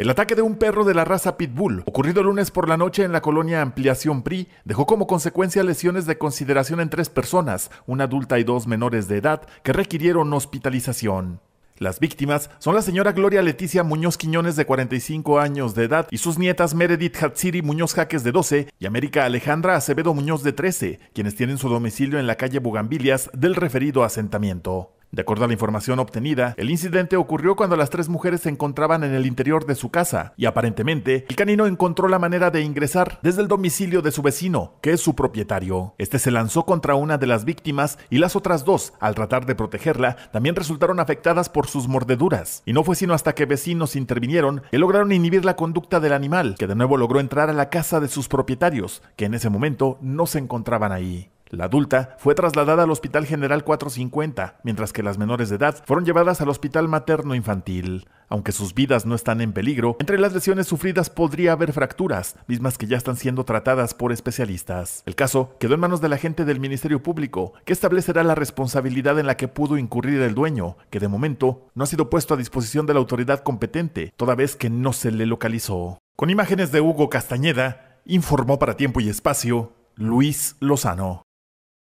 El ataque de un perro de la raza Pitbull, ocurrido lunes por la noche en la colonia Ampliación PRI, dejó como consecuencia lesiones de consideración en tres personas, una adulta y dos menores de edad, que requirieron hospitalización. Las víctimas son la señora Gloria Leticia Muñoz Quiñones de 45 años de edad y sus nietas Meredith Hatsiri Muñoz Jaques de 12 y América Alejandra Acevedo Muñoz de 13, quienes tienen su domicilio en la calle Bugambilias del referido asentamiento. De acuerdo a la información obtenida, el incidente ocurrió cuando las tres mujeres se encontraban en el interior de su casa y aparentemente el canino encontró la manera de ingresar desde el domicilio de su vecino, que es su propietario. Este se lanzó contra una de las víctimas y las otras dos, al tratar de protegerla, también resultaron afectadas por sus mordeduras. Y no fue sino hasta que vecinos intervinieron que lograron inhibir la conducta del animal, que de nuevo logró entrar a la casa de sus propietarios, que en ese momento no se encontraban ahí. La adulta fue trasladada al Hospital General 450, mientras que las menores de edad fueron llevadas al Hospital Materno Infantil. Aunque sus vidas no están en peligro, entre las lesiones sufridas podría haber fracturas, mismas que ya están siendo tratadas por especialistas. El caso quedó en manos de la gente del Ministerio Público, que establecerá la responsabilidad en la que pudo incurrir el dueño, que de momento no ha sido puesto a disposición de la autoridad competente, toda vez que no se le localizó. Con imágenes de Hugo Castañeda, informó para tiempo y espacio Luis Lozano.